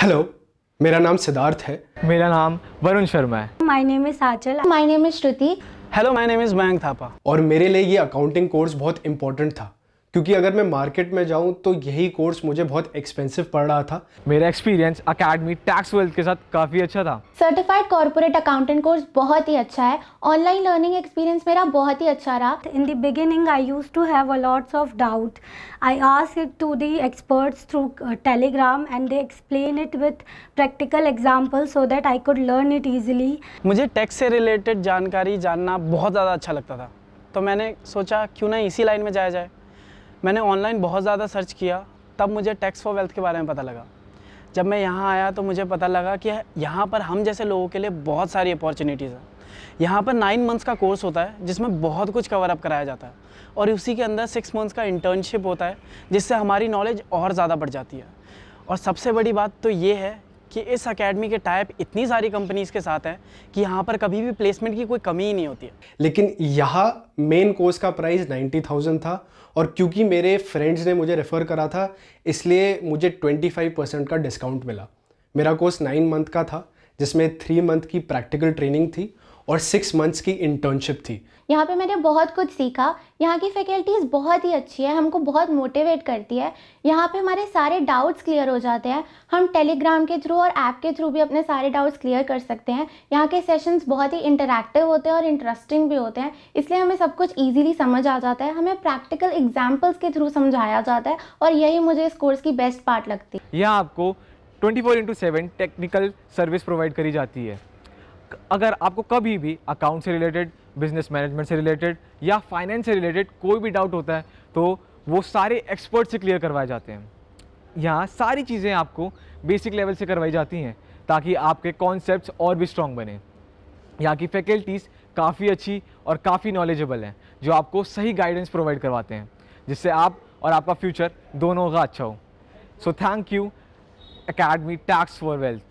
hello मेरा नाम सिद्धार्थ है मेरा नाम वरुण शर्मा है my name is Achal my name is Shruti hello my name is Mayank Thapa और मेरे लिए ये अकाउंटिंग कोर्स बहुत इंपॉर्टेंट था क्योंकि अगर मैं मार्केट में जाऊं तो यही कोर्स मुझे बहुत एक्सपेंसिव पड़ रहा था मेरा एक्सपीरियंस अकेडमी टैक्स वेल्थ के साथ काफ़ी अच्छा था सर्टिफाइड कॉर्पोरेट अकाउंटेंट कोर्स बहुत ही अच्छा है ऑनलाइन लर्निंग एक्सपीरियंस मेरा बहुत ही अच्छा रहा in the beginning I use to have a lots of doubt I ask it to the experts through Telegram and they explain it with practical example so that I could learn it easily मुझे tax से related जानकारी जानना बहुत ज़्यादा अच्छा लगता था तो मैंने सोचा क्यों ना इसी लाइन में जाया जाए मैंने ऑनलाइन बहुत ज़्यादा सर्च किया तब मुझे टैक्स फॉर वेल्थ के बारे में पता लगा जब मैं यहाँ आया तो मुझे पता लगा कि यहाँ पर हम जैसे लोगों के लिए बहुत सारी अपॉर्चुनिटीज़ हैं यहाँ पर नाइन मंथ्स का कोर्स होता है जिसमें बहुत कुछ कवर अप कराया जाता है और उसी के अंदर सिक्स मंथ्स का इंटर्नशिप होता है जिससे हमारी नॉलेज और ज़्यादा बढ़ जाती है और सबसे बड़ी बात तो ये है कि इस अकेडमी के टाइप इतनी सारी कंपनीज़ के साथ हैं कि यहाँ पर कभी भी प्लेसमेंट की कोई कमी ही नहीं होती है लेकिन यहाँ मेन कोर्स का प्राइस नाइन्टी थाउजेंड था और क्योंकि मेरे फ्रेंड्स ने मुझे रेफ़र करा था इसलिए मुझे ट्वेंटी फाइव परसेंट का डिस्काउंट मिला मेरा कोर्स नाइन मंथ का था जिसमें थ्री मंथ की प्रैक्टिकल ट्रेनिंग थी और सिक्स मंथ्स की इंटर्नशिप थी यहाँ पे मैंने बहुत कुछ सीखा यहाँ की फैकल्टीज़ बहुत ही अच्छी है हमको बहुत मोटिवेट करती है यहाँ पे हमारे सारे डाउट्स क्लियर हो जाते हैं हम टेलीग्राम के थ्रू और ऐप के थ्रू भी अपने सारे डाउट्स क्लियर कर सकते हैं यहाँ के सेशंस बहुत ही इंटरेक्टिव होते हैं और इंटरेस्टिंग भी होते हैं इसलिए हमें सब कुछ ईजिली समझ आ जाता है हमें प्रैक्टिकल एग्जाम्पल्स के थ्रू समझाया जाता है और यही मुझे इस कोर्स की बेस्ट पार्ट लगती है यहाँ आपको twenty four into seven technical service provide करी जाती है अगर आपको कभी भी अकाउंट से रिलेटेड बिजनेस मैनेजमेंट से रिलेटेड या फाइनेंस से रिलेटेड कोई भी डाउट होता है तो वो सारे एक्सपर्ट से क्लियर करवाए जाते हैं यहाँ सारी चीज़ें आपको बेसिक लेवल से करवाई जाती हैं ताकि आपके कॉन्सेप्ट और भी स्ट्रॉन्ग बने यहाँ की फैकल्टीज़ काफ़ी अच्छी और काफ़ी नॉलेजेबल हैं जो आपको सही गाइडेंस प्रोवाइड करवाते हैं जिससे आप और आपका फ्यूचर दोनों का अच्छा हो so thank you academy tax for wealth